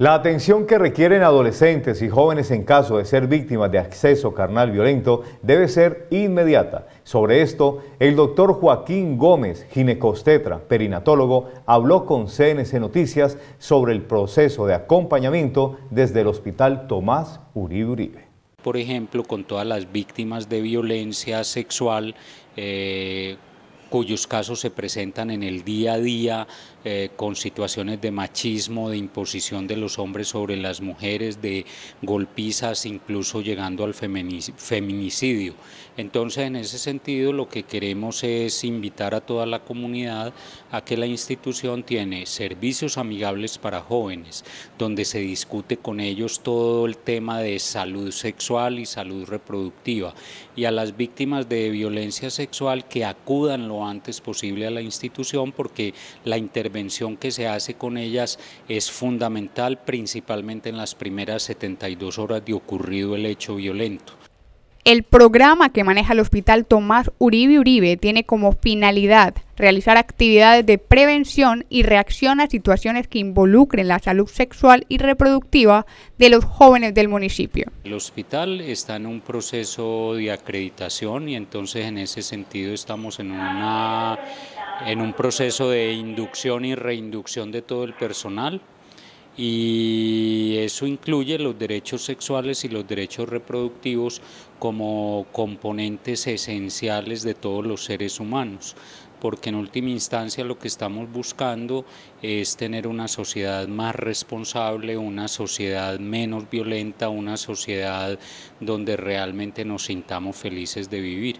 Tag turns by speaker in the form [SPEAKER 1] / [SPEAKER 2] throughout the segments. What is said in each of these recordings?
[SPEAKER 1] La atención que requieren adolescentes y jóvenes en caso de ser víctimas de acceso carnal violento debe ser inmediata. Sobre esto, el doctor Joaquín Gómez, ginecostetra, perinatólogo, habló con CNC Noticias sobre el proceso de acompañamiento desde el Hospital Tomás Uribe Uribe. Por ejemplo, con todas las víctimas de violencia sexual, eh, cuyos casos se presentan en el día a día, eh, con situaciones de machismo, de imposición de los hombres sobre las mujeres, de golpizas, incluso llegando al feminicidio. Entonces, en ese sentido, lo que queremos es invitar a toda la comunidad a que la institución tiene servicios amigables para jóvenes, donde se discute con ellos todo el tema de salud sexual y salud reproductiva, y a las víctimas de violencia sexual que acudan lo antes posible a la institución porque la intervención intervención que se hace con ellas es fundamental, principalmente en las primeras 72 horas de ocurrido el hecho violento.
[SPEAKER 2] El programa que maneja el Hospital Tomás Uribe Uribe tiene como finalidad realizar actividades de prevención y reacción a situaciones que involucren la salud sexual y reproductiva de los jóvenes del municipio.
[SPEAKER 1] El hospital está en un proceso de acreditación y entonces en ese sentido estamos en una en un proceso de inducción y reinducción de todo el personal y eso incluye los derechos sexuales y los derechos reproductivos como componentes esenciales de todos los seres humanos porque en última instancia lo que estamos buscando es tener una sociedad más responsable, una sociedad menos violenta, una sociedad donde realmente nos sintamos felices de vivir.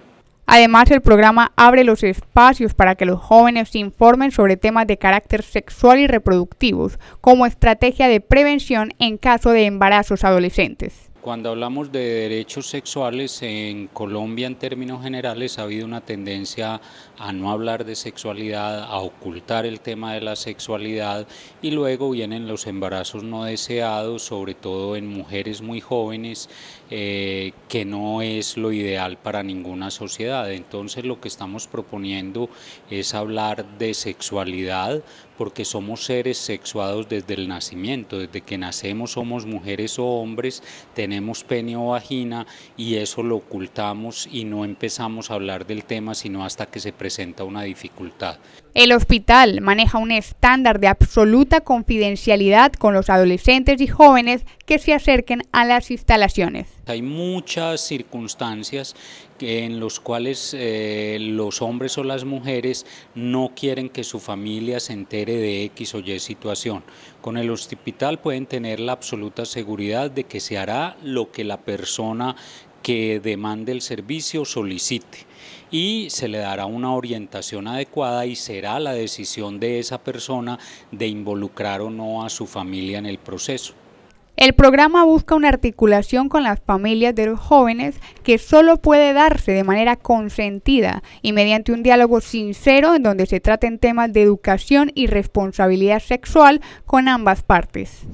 [SPEAKER 2] Además, el programa abre los espacios para que los jóvenes se informen sobre temas de carácter sexual y reproductivos como estrategia de prevención en caso de embarazos adolescentes.
[SPEAKER 1] Cuando hablamos de derechos sexuales en Colombia en términos generales ha habido una tendencia a no hablar de sexualidad, a ocultar el tema de la sexualidad y luego vienen los embarazos no deseados, sobre todo en mujeres muy jóvenes, eh, que no es lo ideal para ninguna sociedad. Entonces lo que estamos proponiendo es hablar de sexualidad porque somos seres sexuados desde el nacimiento, desde que nacemos somos mujeres o hombres, tenemos pene o vagina y eso lo ocultamos y no empezamos a hablar del tema sino hasta que se presenta una dificultad.
[SPEAKER 2] El hospital maneja un estándar de absoluta confidencialidad con los adolescentes y jóvenes que se acerquen a las instalaciones
[SPEAKER 1] hay muchas circunstancias en las cuales eh, los hombres o las mujeres no quieren que su familia se entere de X o Y situación. Con el hospital pueden tener la absoluta seguridad de que se hará lo que la persona que demande el servicio solicite y se le dará una orientación adecuada y será la decisión de esa persona de involucrar o no a su familia en el proceso.
[SPEAKER 2] El programa busca una articulación con las familias de los jóvenes que solo puede darse de manera consentida y mediante un diálogo sincero en donde se traten temas de educación y responsabilidad sexual con ambas partes.